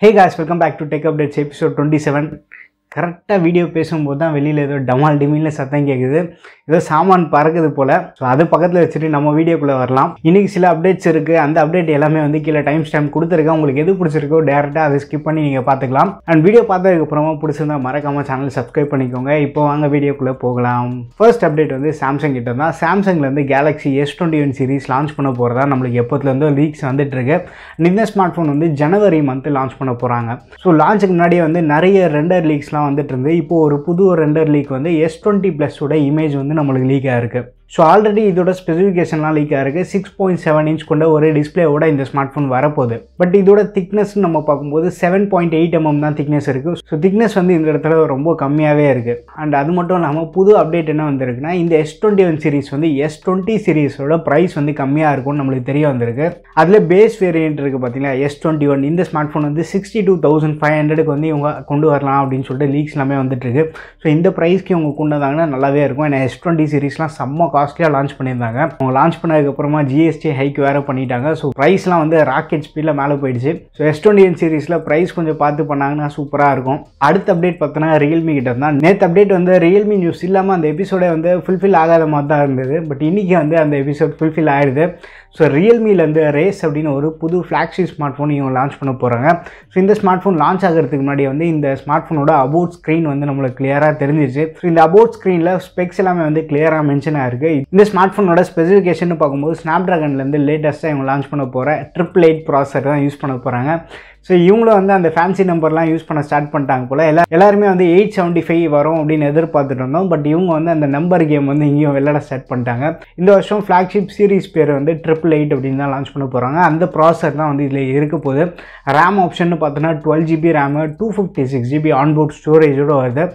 Hey guys, welcome back to Tech Updates episode 27. கரெக்டாக video பேசும்போது தான் வெளியில் ஏதோ டமால் டிமில் சத்தம் கேட்குது ஏதோ சாமான் பறக்குது போல் ஸோ அது பக்கத்தில் வச்சுட்டு நம்ம வீடியோக்குள்ளே வரலாம் இன்றைக்கி சில அப்டேட்ஸ் இருக்குது அந்த அப்டேட் எல்லாமே வந்து கீழே டைம் ஸ்டாம் கொடுத்துருக்கேன் உங்களுக்கு எது பிடிச்சிருக்கோ டேரெக்டாக அதை ஸ்கிப் பண்ணி நீங்கள் பார்த்துக்கலாம் அண்ட் வீடியோ பார்த்ததுக்கப்புறமா பிடிச்சிருந்தா மறக்காமல் சேனல் சப்ஸ்கிரைப் பண்ணிக்கோங்க இப்போ வாங்க வீடியோக்குள்ளே போகலாம் ஃபர்ஸ்ட் அப்டேட் வந்து சாம்சங் கிட்ட தான் சாம்சங்கில் வந்து Galaxy S twenty one series launch பண்ண போகிறதா நம்மளுக்கு எப்போத்துலேருந்து லீக்ஸ் வந்துட்டுருக்கு இந்த ஸ்மார்ட் ஃபோன் வந்து ஜனவரி மந்த் லான்ச் பண்ண போகிறாங்க ஸோ லான்ச்சுக்கு முன்னாடியே வந்து நிறைய ரெண்டர் லீக்ஸ்லாம் தான் வந்துட்டு இருந்து இப்போது ஒரு புது ரெண்டர் லீக் வந்து எஸ் டுவெண்ட்டி ப்ளஸோட இமேஜ் வந்து நம்மளுக்கு லீக் ஆயிருக்கு ஸோ ஆல்ரெடி இதோட ஸ்பெசிஃபிகேஷன்லாம் லீக் ஆகிருக்கு சிக்ஸ் பாயிண்ட் செவன் இன்ச் கொண்ட ஒரு டிஸ்பிளேவோட இந்த ஸ்மார்ட் ஃபோன் வரப்போகுது பட் இதோட திக்னஸ் நம்ம பார்க்கும்போது செவன் பாயிண்ட் எயிட் எம்எம் தான் திக்னஸ் இருக்குது ஸோ திக்னஸ் வந்து இந்த இடத்துல ரொம்ப கம்மியாகவே இருக்குது அண்ட் அது மட்டும் இல்லாமல் புது அப்டேட் என்ன வந்திருக்குன்னா இந்த எஸ் டுவெண்ட்டி ஒன் சீரிஸ் வந்து எஸ் டுவெண்ட்டி சீரிஸோட ப்ரைஸ் வந்து கம்மியாக இருக்கும்னு நம்மளுக்கு தெரிய வந்திருக்கு அதில் பேஸ் வேரியன்ட் இருக்குது பார்த்தீங்களா எஸ் டுவெண்ட்டி ஒன் இந்த ஸ்மார்ட் ஃபோன் வந்து சிக்ஸ்டி டூ தௌசண்ட் ஃபைவ் ஹண்ட்ரடுக்கு வந்து இவங்க கொண்டு வரலாம் அப்படின்னு சொல்லிட்டு லீக்ஸ் எல்லாமே வந்துட்டுருக்கு ஸோ இந்த ப்ரைஸ்க்கு இவங்க கொண்டு வந்தாங்கன்னா நல்லாவே இருக்கும் ஏன்னா எஸ் டுவெண்ட்டி சீரிஸ்லாம் செம்ம காஸ்ட்லியாக லான்ச் பண்ணியிருந்தாங்க அவங்க லான்ச் பண்ணதுக்கப்புறமா ஜிஎஸ்டி ஹைக் வேறு பண்ணிட்டாங்க ஸோ ப்ரைஸ்லாம் வந்து ராக்கெட் ஸ்பீடில் மேலே போயிடுச்சு ஸோ எஸ் டுவெண்ட்டி சீரீஸில் ப்ரைஸ் கொஞ்சம் பார்த்து பண்ணாங்கன்னா சூப்பராக இருக்கும் அடுத்த அப்டேட் பார்த்தோன்னா ரியல்மி கிட்ட இருந்தால் நேற்று அப்டேட் வந்து ரியல்மி நியூஸ் இல்லாமல் அந்த எபிசோடே வந்து ஃபுல்ஃபில் ஆகாத மாதிரி தான் இருந்தது பட் இன்றைக்கி வந்து அந்த எபிசோட் ஃபுல்ஃபில் ஆகிடுது ஸோ ரியல்மியிலேருந்து ரேஸ் அப்படின்னு ஒரு புது ஃப்ளாக்ஷிப் ஸ்மார்ட் ஃபோன் இவங்க லான்ச் பண்ண போகிறாங்க ஸோ இந்த ஸ்மார்ட் ஃபோன் லான்ச் ஆகிறதுக்கு முன்னாடி வந்து இந்த ஸ்மார்ட் ஃபோனோட அபோட் ஸ்க்ரீன் வந்து நம்மளுக்கு கிளியராக தெரிஞ்சிச்சு ஸோ இந்த அபோட் ஸ்க்ரீனில் ஸ்பெக்ஸ் எல்லாமே வந்து கிளியராக மென்ஷன் ஆயிருக்கு இருக்குது இந்த ஸ்மார்ட் ஃபோனோட ஸ்பெசிஃபிகேஷன் பார்க்கும்போது ஸ்னாப் ட்ராகன்லேருந்து லேட்டஸ்ட்டாக இவங்க லான்ச் பண்ண போகிற ட்ரிபிள் எயிட் ப்ராசர் தான் யூஸ் பண்ண போகிறாங்க ஸோ இவங்களும் வந்து அந்த ஃபேன்சி நம்பர்லாம் யூஸ் பண்ண ஸ்டார்ட் பண்ணிட்டாங்க போல் எல்லா எல்லாருமே வந்து எயிட் செவன்ட்டி ஃபைவ் வரும் அப்படின்னு எதிர்பார்த்துட்டு இருந்தோம் பட் இவங்க வந்து அந்த நம்பர் கேம் வந்து இங்கேயும் விளையாட ஸ்டார்ட் பண்ணிட்டாங்க இந்த வருஷம் ஃப்ளாக்ஷிப் சீரிஸ் பேர் வந்து ட்ரிபிள் எயிட் அப்படின்னு தான் லான்ச் பண்ண போகிறாங்க அந்த ப்ராசர் தான் வந்து இதில் இருக்க போகுது ரேம் ஆப்ஷன் பார்த்தோன்னா twelve GB RAM two fifty six GB onboard ஸ்டோரேஜோடு வருது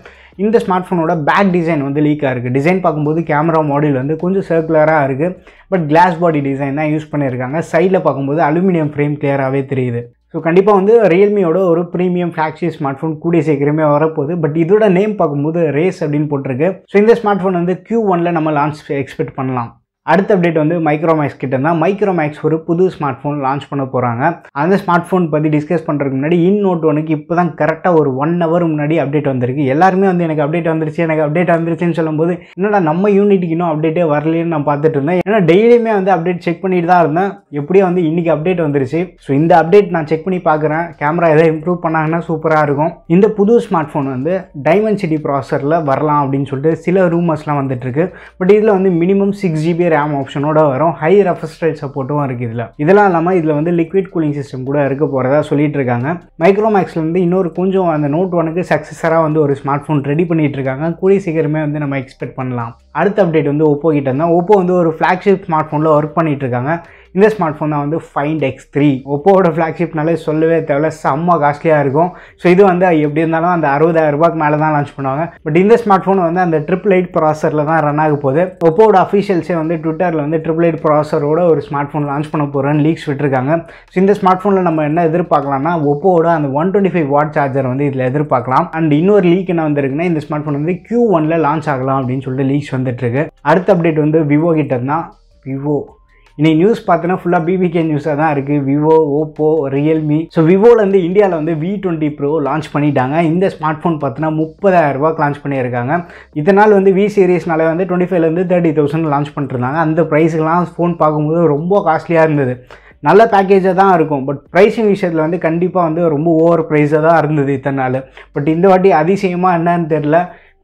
இந்த ஸ்மார்ட் ஃபோனோட பேக் டிசைன் வந்து லீக்காக இருக்குது டிசைன் பார்க்கும்போது கேமரா மாடல் வந்து கொஞ்சம் சர்க்குலராக இருக்குது பட் கிளாஸ் பாடி டிசைன் தான் யூஸ் பண்ணியிருக்காங்க சைடில் பார்க்கும்போது அலுமினியம் ஃப்ரேம் கிளியராகவே தெரியுது ஸோ கண்டிப்பாக வந்து ரியல்மியோட ஒரு ப்ரீமியம் ஃப்ளாக்ஷிப் ஸ்மார்ட் ஃபோன் கூடிய சீக்கிரமே வரப்போகுது பட் இதோட நேம் பார்க்கும்போது ரேஸ் அப்படின்னு போட்டிருக்கு ஸோ இந்த ஸ்மார்ட் ஃபோன் வந்து கியூ ஒனில் நம்ம லான்ச் எக்ஸ்பெக்ட் பண்ணலாம் அடுத்த அப்டேட் வந்து மைக்ரோமேக்ஸ் கிட்ட தான் மைக்ரோமேக்ஸ் ஒரு புது ஸ்மார்ட் ஃபோன் லான்ச் பண்ண போகிறாங்க அந்த ஸ்மார்ட் ஃபோன் பற்றி டிஸ்கஸ் பண்ணுறதுக்கு முன்னாடி இன் நோட் ஒனுக்கு இப்போ தான் கரெக்டாக ஒரு ஒன் ஹவர் முன்னாடி அப்டேட் வந்திருக்கு எல்லாருமே வந்து எனக்கு அப்டேட் வந்துருச்சு எனக்கு அப்டேட் வந்துருச்சுன்னு சொல்லும்போது என்னடா நம்ம யூனிட்டுக்கு இன்னும் அப்டேட்டே வரலன்னு நான் பார்த்துட்டு இருந்தேன் ஏன்னா டெய்லியுமே வந்து அப்டேட் செக் பண்ணிட்டு தான் இருந்தேன் எப்படியோ வந்து இன்றைக்கி அப்டேட் வந்துருச்சு ஸோ இந்த அப்டேட் நான் செக் பண்ணி பார்க்குறேன் கேமரா எதாவது இம்ப்ரூவ் பண்ணாங்கன்னா சூப்பராக இருக்கும் இந்த புது ஸ்மார்ட் ஃபோன் வந்து டைமண்ட் சிட்டி ப்ராசரில் வரலாம் அப்படின்னு சொல்லிட்டு சில ரூமர்ஸ்லாம் வந்துட்டுருக்கு பட் இதில் வந்து மினிமம் சிக்ஸ் ஜிபி ரேம் ஆப்ஷனோட வரும் ஹை ரெஃபஸ்ட்ரேட் சப்போர்ட்டும் இருக்குது இதில் இதெல்லாம் இல்லாமல் இதில் வந்து லிக்விட் கூலிங் சிஸ்டம் கூட இருக்க போகிறதா சொல்லிட்டு இருக்காங்க வந்து இன்னொரு கொஞ்சம் அந்த நோட் ஒனுக்கு சக்ஸஸராக வந்து ஒரு ஸ்மார்ட் ஃபோன் ரெடி பண்ணிகிட்டு இருக்காங்க கூடிய சீக்கிரமே வந்து நம்ம எக்ஸ்பெக்ட் பண்ணலாம் அடுத்த அப்டேட் வந்து ஓப்போ கிட்ட இருந்தால் ஓப்போ வந்து ஒரு ஃப்ளாக்ஷிப் ஸ்மார்ட் ஃபோனில் ஒர்க் பண்ணிகிட்ருக்காங்க இந்த ஸ்மார்ட் ஃபோன் தான் வந்து ஃபைண்ட் எக்ஸ் த்ரீ ஓப்போவோட ஃப்ளாக்ஷிப்னாலே சொல்லவே தேவையில்ல செம்ம காஸ்ட்லியாக இருக்கும் ஸோ இது வந்து எப்படி இருந்தாலும் அந்த அறுபதாயிரம் ரூபாய்க்கு மேலே தான் லான்ச் பண்ணுவாங்க பட் இந்த ஸ்மார்ட் ஃபோன் வந்து அந்த ட்ரிபிள் எயிட் ப்ராசரில் தான் ரன் ஆக போகுது ஓப்போட அஃபிஷியல்ஸே வந்து ட்விட்டரில் வந்து ட்ரிபிள் எயிட் ப்ராசரோட ஒரு ஸ்மார்ட் ஃபோன் லான்ச் பண்ண போகிறேன்னு லீக்ஸ் விட்டுருக்காங்க ஸோ இந்த ஸ்மார்ட் ஃபோனில் நம்ம என்ன எதிர்பார்க்கலாம்னா ஓப்போவோட அந்த one twenty five watt charger வந்து இதில் எதிர்பார்க்கலாம் அண்ட் இன்னொரு லீக் என்ன வந்திருக்குன்னா இந்த ஸ்மார்ட் ஃபோன் வந்து கியூ ஒனில் லான்ச் ஆகலாம் அப்படின்னு சொல்லிட்டு லீக்ஸ் வந்து வந்துட்டுருக்கு அடுத்த அப்டேட் வந்து விவோ கிட்ட தான் விவோ இன்றைக்கி நியூஸ் பார்த்தோன்னா ஃபுல்லாக பிபிகே நியூஸாக தான் இருக்குது விவோ ஓப்போ ரியல்மி ஸோ விவோலேருந்து இந்தியாவில் வந்து வி டுவெண்ட்டி ப்ரோ லான்ச் பண்ணிட்டாங்க இந்த ஸ்மார்ட் ஃபோன் பார்த்தோன்னா முப்பதாயிரரூபாக்கு லான்ச் பண்ணியிருக்காங்க இதனால் வந்து வி சீரீஸ்னால வந்து டுவெண்ட்டி ஃபைவ்லேருந்து தேர்ட்டி தௌசண்ட் லான்ச் பண்ணிருந்தாங்க அந்த ப்ரைஸுக்கெலாம் ஃபோன் பார்க்கும்போது ரொம்ப காஸ்ட்லியாக இருந்தது நல்ல பேக்கேஜாக தான் இருக்கும் பட் ப்ரைஸிங் விஷயத்தில் வந்து கண்டிப்பாக வந்து ரொம்ப ஓவர் ப்ரைஸாக தான் இருந்தது இத்தனை நாள் பட் இந்த வாட்டி அதிசயமாக என்னன்னு தெரில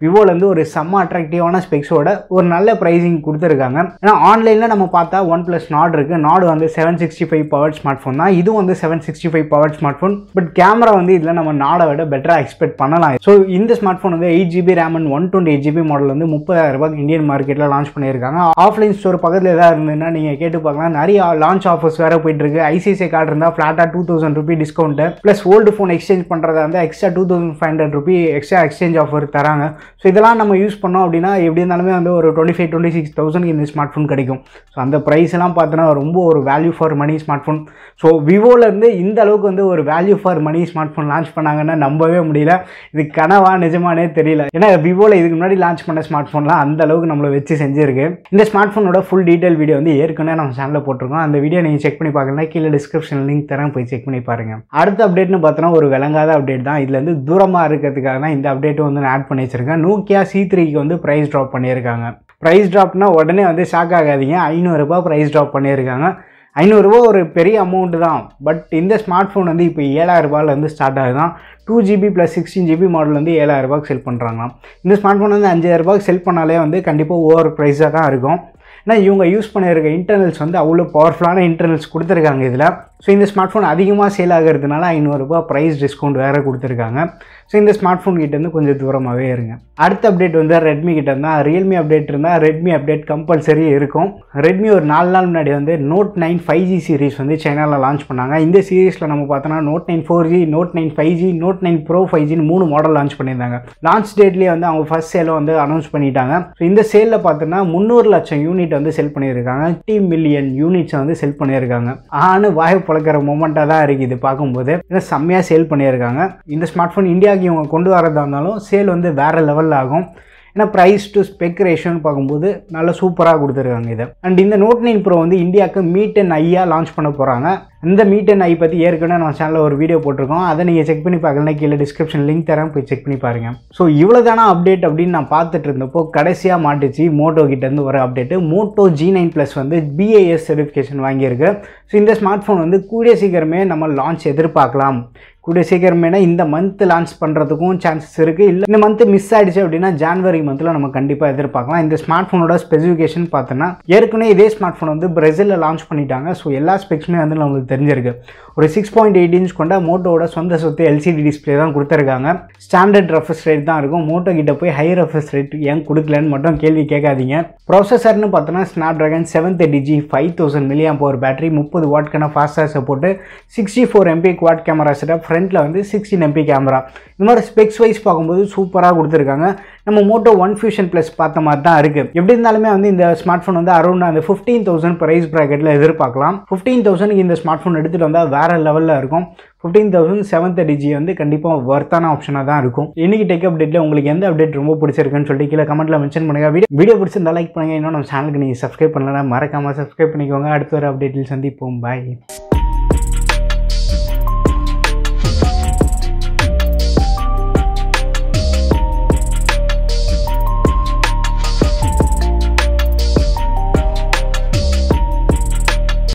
விவோலேருந்து ஒரு செம்ம அட்ராக்டிவான ஸ்பெக்ஸோட ஒரு நல்ல ப்ரைஸிங் கொடுத்துருக்காங்க ஏன்னா ஆன்லைனில் நம்ம பார்த்தா ஒன் ப்ளஸ் நாட் இருக்குது நாடு வந்து seven sixty five power smart phone தான் இதுவும் வந்து seven sixty five power smart phone but camera வந்து இதில் நம்ம நாடை விட பெட்டராக எக்ஸ்பெக்ட் பண்ணலாம் ஸோ இந்த ஸ்மார்ட் ஃபோன் வந்து eight GB RAM and one twenty eight GB model வந்து முப்பதாயிரம் ரூபாய்க்கு இந்தியன் மார்க்கெட்டில் லான்ச் பண்ணியிருக்காங்க ஆஃப்லைன் ஸ்டோர் பக்கத்தில் எதாவது இருந்ததுன்னா நீங்கள் கேட்டு பார்க்கலாம் நிறைய லான்ச் ஆஃபர்ஸ் வேறு போயிட்டுருக்கு ஐசிஐசிஐ கார்டு இருந்தால் ஃப்ளாட்டாக two thousand rupee discount plus old phone exchange பண்ணுறதா இருந்தால் extra two thousand five hundred rupee extra exchange offer தராங்க ஸோ இதெல்லாம் நம்ம யூஸ் பண்ணோம் அப்படின்னா எப்படி இருந்தாலுமே வந்து ஒரு டுவெண்ட்டி ஃபைவ் டுவெண்ட்டி சிக்ஸ் தௌசண்ட்க்கு இந்த ஸ்மார்ட் ஃபோன் கிடைக்கும் ஸோ அந்த ப்ரைஸ் எல்லாம் பார்த்தோன்னா ரொம்ப ஒரு value for money smart phone so விவோலேருந்து இந்த அளவுக்கு வந்து ஒரு value for money smart phone launch பண்ணாங்கன்னா நம்பவே முடியல இது கனவா நிஜமானே தெரியல ஏன்னா விவோவில் இதுக்கு முன்னாடி லான்ச் பண்ண ஸ்மார்ட் ஃபோன்லாம் அந்த அளவுக்கு நம்மளை வச்சு செஞ்சிருக்கு இந்த ஸ்மார்ட் ஃபோனோட ஃபுல் டீட்டெயில் வீடியோ வந்து ஏற்கனவே நம்ம சேனலில் போட்டிருக்கோம் அந்த வீடியோ நீங்கள் செக் பண்ணி பார்க்கலாம் கீழே டிஸ்கிரிப்ஷன் லிங்க் தரேன் போய் செக் பண்ணி பாருங்கள் அடுத்த அப்டேட்னு பார்த்தோன்னா ஒரு விளங்காத அப்டேட் தான் இதுலேருந்து தூரமாக இருக்கிறதுக்காக தான் இந்த அப்டேட்டும் வந்து நான் ஆட் பண்ணி வச்சிருக்கேன் நோக்கியா சி த்ரீக்கு வந்து ப்ரைஸ் ட்ராப் பண்ணியிருக்காங்க ப்ரைஸ் ட்ராப்னால் உடனே வந்து ஷாக் ஆகாதீங்க ஐநூறுரூபா ப்ரைஸ் ட்ராப் பண்ணியிருக்காங்க ஐநூறுரூவா ஒரு பெரிய அமௌண்ட்டு தான் பட் இந்த ஸ்மார்ட் ஃபோன் வந்து இப்போ ஏழாயிரரூபாலேருந்து ஸ்டார்ட் ஆகுதுதான் two GB plus sixteen GB model வந்து ஏழாயிரரூபாக்கு செல் பண்ணுறாங்களாம் இந்த ஸ்மார்ட் ஃபோன் வந்து அஞ்சாயிரரூபாக்கு செல் பண்ணாலே வந்து கண்டிப்பாக ஓவர் ப்ரைஸாக தான் இருக்கும் ஏன்னா இவங்க யூஸ் பண்ணிருக்க இன்டர்னல்ஸ் வந்து அவ்வளோ பவர்ஃபுல்லான இன்டர்னல்ஸ் கொடுத்துருக்காங்க இதில் ஸோ இந்த ஸ்மார்ட் ஃபோன் அதிகமாக சேல் ஆகிறதுனால ஐநூறுரூபா ப்ரைஸ் டிஸ்கவுண்ட் வேறு கொடுத்துருக்காங்க ஸோ இந்த ஸ்மார்ட் ஃபோன் கிட்டேருந்து கொஞ்சம் தூரமாகவே இருங்க அடுத்த அப்டேட் வந்து ரெட்மி கிட்ட இருந்தால் ரியல்மி அப்டேட் இருந்தால் ரெட்மி அப்டேட் கம்பல்சரி இருக்கும் ரெட்மி ஒரு நாலு நாள் முன்னாடி வந்து Note nine five G series வந்து சைனாவில் லான்ச் பண்ணாங்க இந்த சீரீஸில் நம்ம பார்த்தோன்னா Note nine four G Note nine five G Note nine Pro five ஜின்னு மூணு மாடல் லான்ச் பண்ணியிருந்தாங்க லான்ச் டேட்லேயே வந்து அவங்க ஃபஸ்ட் சேலை வந்து அனௌன்ஸ் பண்ணிட்டாங்க ஸோ இந்த சேலில் பார்த்தோன்னா முந்நூறு லட்சம் யூனிட் யூனிட் வந்து செல் பண்ணியிருக்காங்க டி மில்லியன் யூனிட்ஸ் வந்து செல் பண்ணியிருக்காங்க ஆனு வாய் பழக்கிற மூமெண்ட்டாக தான் இருக்குது பார்க்கும்போது செம்மையாக சேல் பண்ணியிருக்காங்க இந்த ஸ்மார்ட் ஃபோன் இந்தியாவுக்கு இவங்க கொண்டு வரதா இருந்தாலும் சேல் வந்து வேறு லெவலில் ஆகும் ஏன்னா ப்ரைஸ் டு ஸ்பெக் ரேஷன் பார்க்கும்போது நல்லா சூப்பராக கொடுத்துருக்காங்க இதை அண்ட் இந்த நோட் நைன் ப்ரோ வந்து இந்தியாவுக்கு மீட் அண்ட் ஐயாக லான்ச் பண்ண போகிறாங்க இந்த மீட் அண்ட் ஐ பற்றி ஏற்கனவே நம்ம சேனலில் ஒரு வீடியோ போட்டிருக்கோம் அதை நீங்கள் செக் பண்ணி பார்க்கலாம் கீழே டிஸ்கிரிப்ஷன் லிங்க் தரேன் போய் செக் பண்ணி பாருங்கள் ஸோ இவ்வளோ தானே அப்டேட் அப்படின்னு நான் பார்த்துட்டு இருந்தப்போ கடைசியாக மாட்டுச்சு மோட்டோ கிட்டேருந்து ஒரு update Moto G nine plus வந்து பிஏஎஸ் சர்டிஃபிகேஷன் வாங்கியிருக்கு ஸோ இந்த ஸ்மார்ட் ஃபோன் வந்து கூடிய சீக்கிரமே நம்ம லான்ச் எதிர்பார்க்கலாம் கூடிய சீக்கிரமேனா இந்த மந்த் லான்ச் பண்ணுறதுக்கும் சான்சஸ் இருக்குது இல்லை இந்த மந்த் மிஸ் ஆகிடுச்சு அப்படின்னா ஜான்வரி மந்தில் நம்ம கண்டிப்பாக எதிர்பார்க்கலாம் இந்த ஸ்மார்ட் ஃபோனோட ஸ்பெசிஃபிகேஷன் பார்த்தோன்னா ஏற்கனவே இதே ஸ்மார்ட் ஃபோன் வந்து பிரேசிலில் லான்ச் பண்ணிட்டாங்க ஸோ எல்லா ஸ்பெக்ஸுமே வந்து நம்மளுக்கு தெரிஞ்சிருக்கு ஒரு சிக்ஸ் பாயிண்ட் எயிட் இன்ச் கொண்ட மோட்டோட சொந்த சொத்து எல்சிடி டிஸ்பிளே தான் கொடுத்துருக்காங்க ஸ்டாண்டர்ட் ரெஃபர்ஸ் ரேட் தான் இருக்கும் மோட்டோ கிட்ட போய் ஹை ரெஃபர்ஸ் ரேட் ஏன் கொடுக்கலன்னு மட்டும் கேள்வி கேட்காதீங்க ப்ரொசஸர்னு பார்த்தோம்னா Snapdragon seven thirty G five thousand milliamp power battery முப்பது ஃபாஸ்ட் ஃபாஸ்டாக support sixty four MP quad camera setup ஃப்ரண்ட்டில் வந்து சிக்ஸ்டீன் எம்பி கேமரா இந்த மாதிரி ஸ்பெக்ஸ் வைஸ் பார்க்கும்போது சூப்பராக கொடுத்துருக்காங்க நம்ம மோட்டோ ஒன் ஃபியூஷன் ப்ளஸ் பார்த்த மாதிரி தான் இருக்குது எப்படி இருந்தாலுமே வந்து இந்த ஸ்மார்ட் ஃபோன் வந்து அரௌண்ட் அந்த ஃபிஃப்டீன் தௌசண்ட் ப்ரைஸ் ப்ராக்கெட்டில் எதிர்பார்க்கலாம் ஃபிஃப்டீன் தௌசண்ட்க்கு இந்த ஸ்மார்ட் ஃபோன் எடுத்துகிட்டு வந்தால் வேறு லெவலில் இருக்கும் fifteen thousand seven thirty G வந்து கண்டிப்பாக ஒர்த்தான ஆப்ஷனாக தான் இருக்கும் இன்றைக்கி டெக் அப்டேட்டில் உங்களுக்கு எந்த அப்டேட் ரொம்ப பிடிச்சிருக்குன்னு சொல்லிட்டு கீழே கமெண்ட்டில் மென்ஷன் பண்ணுங்கள் வீடியோ வீடியோ பிடிச்சிருந்தா லைக் பண்ணுங்கள் இன்னும் நம்ம சேனலுக்கு நீங்கள் சப்ஸ்கிரைப் பண்ணலாம் மறக்காமல் சப்ஸ்கிரைப் பண்ணிக்கோங்க அடுத்த ஒரு அப்டேட்டில் சந்திப்போம் பாய்